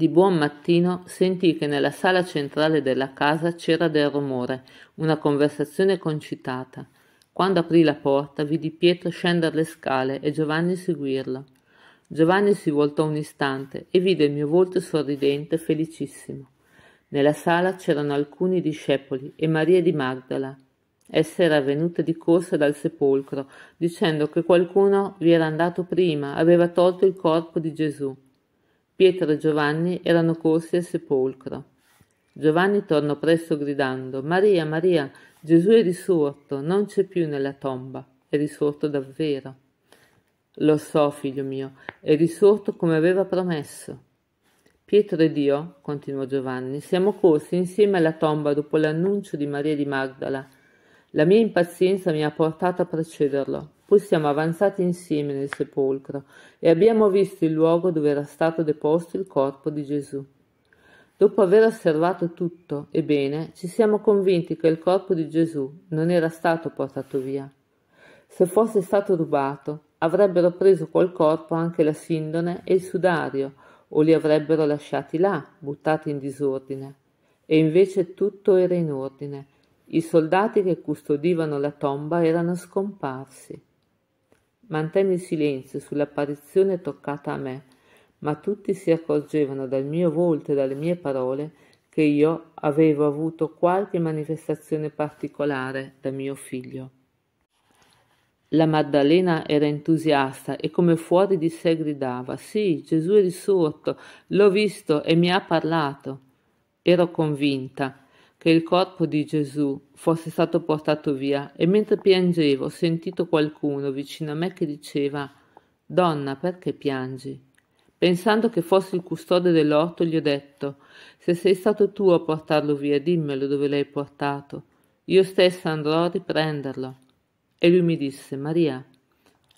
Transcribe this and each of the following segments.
Di buon mattino sentì che nella sala centrale della casa c'era del rumore, una conversazione concitata. Quando aprì la porta, vidi Pietro scendere le scale e Giovanni seguirlo. Giovanni si voltò un istante e vide il mio volto sorridente, felicissimo. Nella sala c'erano alcuni discepoli e Maria di Magdala. Essa era venuta di corsa dal sepolcro, dicendo che qualcuno vi era andato prima, aveva tolto il corpo di Gesù. Pietro e Giovanni erano corsi al sepolcro. Giovanni tornò presto gridando Maria, Maria, Gesù è risorto, non c'è più nella tomba, è risorto davvero. Lo so, figlio mio, è risorto come aveva promesso. Pietro ed io, continuò Giovanni, siamo corsi insieme alla tomba dopo l'annuncio di Maria di Magdala. La mia impazienza mi ha portato a precederlo, poi siamo avanzati insieme nel sepolcro e abbiamo visto il luogo dove era stato deposto il corpo di Gesù. Dopo aver osservato tutto e bene, ci siamo convinti che il corpo di Gesù non era stato portato via. Se fosse stato rubato, avrebbero preso col corpo anche la sindone e il sudario, o li avrebbero lasciati là, buttati in disordine. E invece tutto era in ordine. I soldati che custodivano la tomba erano scomparsi. Mantenne silenzio sull'apparizione toccata a me, ma tutti si accorgevano dal mio volto e dalle mie parole che io avevo avuto qualche manifestazione particolare da mio figlio. La Maddalena era entusiasta e come fuori di sé gridava Sì, Gesù è risorto, l'ho visto e mi ha parlato. Ero convinta che il corpo di Gesù fosse stato portato via e mentre piangevo ho sentito qualcuno vicino a me che diceva Donna, perché piangi? Pensando che fosse il custode dell'orto, gli ho detto Se sei stato tu a portarlo via, dimmelo dove l'hai portato. Io stessa andrò a riprenderlo. E lui mi disse Maria.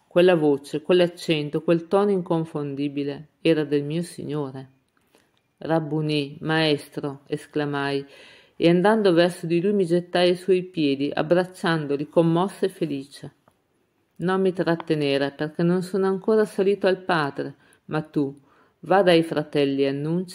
Quella voce, quell'accento, quel tono inconfondibile era del mio Signore. Rabbunì, maestro, esclamai, e andando verso di lui mi gettai ai suoi piedi, abbracciandoli, commossa e felice. Non mi trattenere, perché non sono ancora salito al Padre, ma tu, va dai fratelli e annuncia